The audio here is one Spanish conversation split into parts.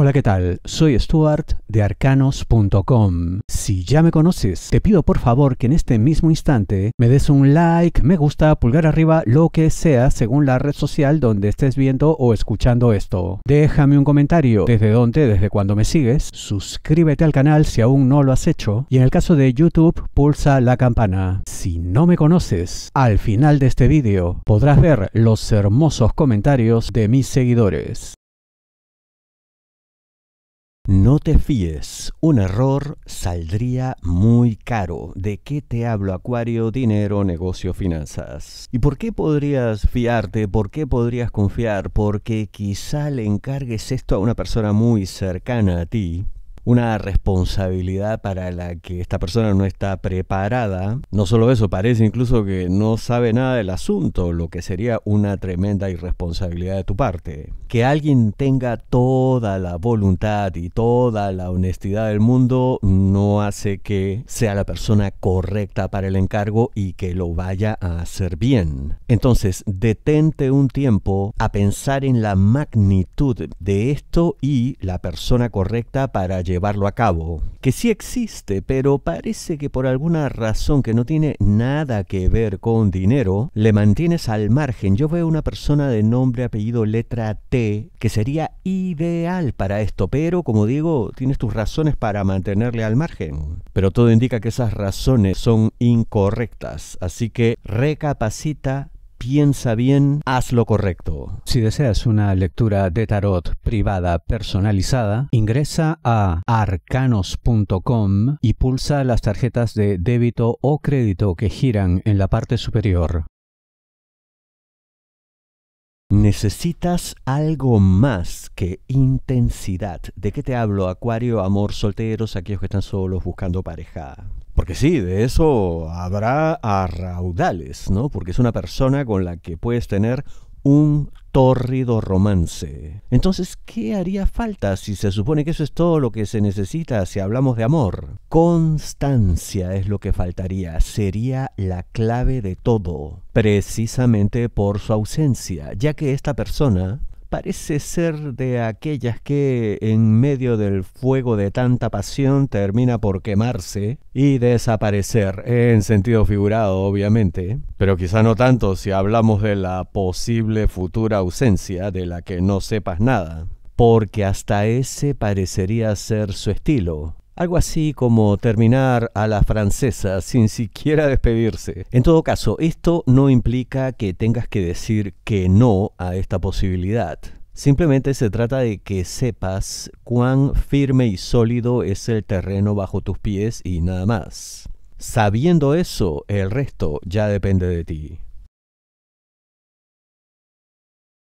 Hola, ¿qué tal? Soy Stuart de arcanos.com. Si ya me conoces, te pido por favor que en este mismo instante me des un like, me gusta, pulgar arriba, lo que sea según la red social donde estés viendo o escuchando esto. Déjame un comentario, desde dónde, desde cuándo me sigues, suscríbete al canal si aún no lo has hecho y en el caso de YouTube, pulsa la campana. Si no me conoces, al final de este vídeo podrás ver los hermosos comentarios de mis seguidores. No te fíes, un error saldría muy caro. ¿De qué te hablo, Acuario? Dinero, negocio, finanzas. ¿Y por qué podrías fiarte? ¿Por qué podrías confiar? Porque quizá le encargues esto a una persona muy cercana a ti una responsabilidad para la que esta persona no está preparada. No solo eso, parece incluso que no sabe nada del asunto, lo que sería una tremenda irresponsabilidad de tu parte. Que alguien tenga toda la voluntad y toda la honestidad del mundo no hace que sea la persona correcta para el encargo y que lo vaya a hacer bien. Entonces, detente un tiempo a pensar en la magnitud de esto y la persona correcta para llevar llevarlo a cabo, que sí existe, pero parece que por alguna razón que no tiene nada que ver con dinero, le mantienes al margen. Yo veo una persona de nombre, apellido, letra T, que sería ideal para esto, pero como digo, tienes tus razones para mantenerle al margen. Pero todo indica que esas razones son incorrectas, así que recapacita piensa bien, haz lo correcto. Si deseas una lectura de tarot privada personalizada, ingresa a arcanos.com y pulsa las tarjetas de débito o crédito que giran en la parte superior. Necesitas algo más que intensidad. ¿De qué te hablo, Acuario, amor, solteros, aquellos que están solos buscando pareja? Porque sí, de eso habrá a raudales, ¿no? Porque es una persona con la que puedes tener un tórrido romance. Entonces, ¿qué haría falta si se supone que eso es todo lo que se necesita si hablamos de amor? Constancia es lo que faltaría, sería la clave de todo, precisamente por su ausencia, ya que esta persona parece ser de aquellas que en medio del fuego de tanta pasión termina por quemarse y desaparecer, eh, en sentido figurado obviamente, pero quizá no tanto si hablamos de la posible futura ausencia de la que no sepas nada, porque hasta ese parecería ser su estilo, algo así como terminar a la francesa sin siquiera despedirse. En todo caso, esto no implica que tengas que decir que no a esta posibilidad. Simplemente se trata de que sepas cuán firme y sólido es el terreno bajo tus pies y nada más. Sabiendo eso, el resto ya depende de ti.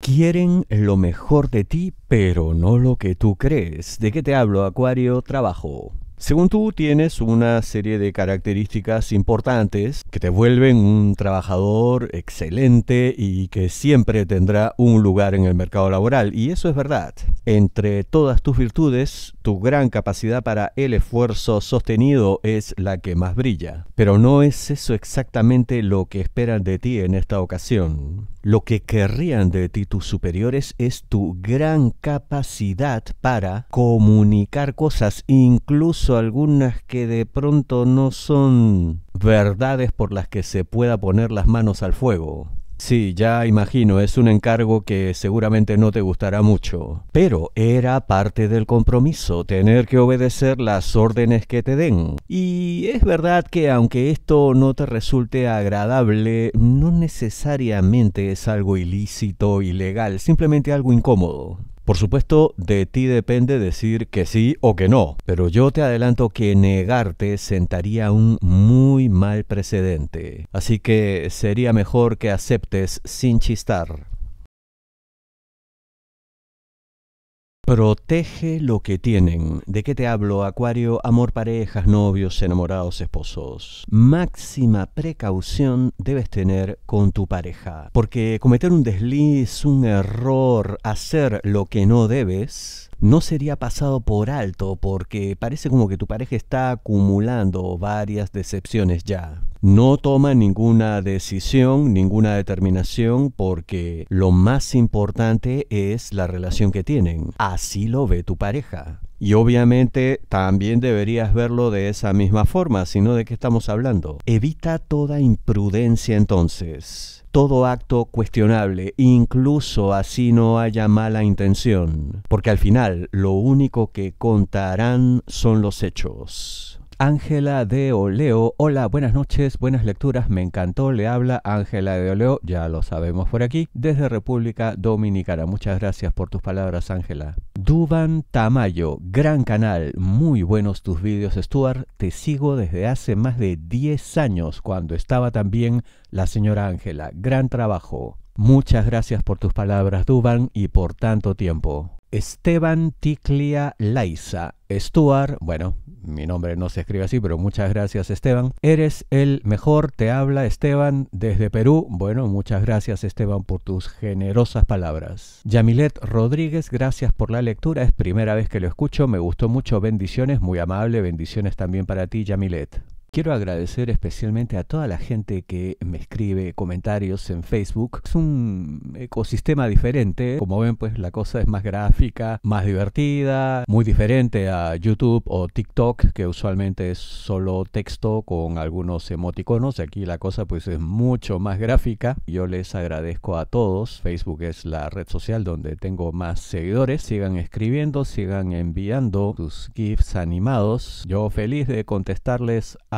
Quieren lo mejor de ti, pero no lo que tú crees. ¿De qué te hablo, Acuario? Trabajo. Según tú, tienes una serie de características importantes que te vuelven un trabajador excelente y que siempre tendrá un lugar en el mercado laboral. Y eso es verdad. Entre todas tus virtudes, tu gran capacidad para el esfuerzo sostenido es la que más brilla. Pero no es eso exactamente lo que esperan de ti en esta ocasión. Lo que querrían de ti tus superiores es tu gran capacidad para comunicar cosas, incluso algunas que de pronto no son verdades por las que se pueda poner las manos al fuego. Sí, ya imagino, es un encargo que seguramente no te gustará mucho. Pero era parte del compromiso, tener que obedecer las órdenes que te den. Y es verdad que aunque esto no te resulte agradable, no necesariamente es algo ilícito, ilegal, simplemente algo incómodo. Por supuesto, de ti depende decir que sí o que no, pero yo te adelanto que negarte sentaría un muy mal precedente. Así que sería mejor que aceptes sin chistar. Protege lo que tienen. ¿De qué te hablo, Acuario? Amor, parejas, novios, enamorados, esposos. Máxima precaución debes tener con tu pareja, porque cometer un desliz, un error, hacer lo que no debes, no sería pasado por alto porque parece como que tu pareja está acumulando varias decepciones ya. No toma ninguna decisión, ninguna determinación porque lo más importante es la relación que tienen. Así lo ve tu pareja. Y obviamente también deberías verlo de esa misma forma, sino de qué estamos hablando. Evita toda imprudencia entonces, todo acto cuestionable, incluso así no haya mala intención, porque al final lo único que contarán son los hechos. Ángela de Oleo, hola, buenas noches, buenas lecturas, me encantó, le habla Ángela de Oleo, ya lo sabemos por aquí, desde República Dominicana. Muchas gracias por tus palabras, Ángela. Duban Tamayo, gran canal, muy buenos tus vídeos, Stuart, te sigo desde hace más de 10 años, cuando estaba también la señora Ángela, gran trabajo. Muchas gracias por tus palabras, Duban, y por tanto tiempo. Esteban Ticlia Laiza. Stuart, bueno, mi nombre no se escribe así, pero muchas gracias Esteban. Eres el mejor, te habla Esteban desde Perú. Bueno, muchas gracias Esteban por tus generosas palabras. Yamilet Rodríguez, gracias por la lectura, es primera vez que lo escucho, me gustó mucho, bendiciones, muy amable, bendiciones también para ti Yamilet. Quiero agradecer especialmente a toda la gente que me escribe comentarios en Facebook. Es un ecosistema diferente. Como ven, pues la cosa es más gráfica, más divertida, muy diferente a YouTube o TikTok, que usualmente es solo texto con algunos emoticonos. Aquí la cosa pues es mucho más gráfica. Yo les agradezco a todos. Facebook es la red social donde tengo más seguidores. Sigan escribiendo, sigan enviando sus GIFs animados. Yo feliz de contestarles a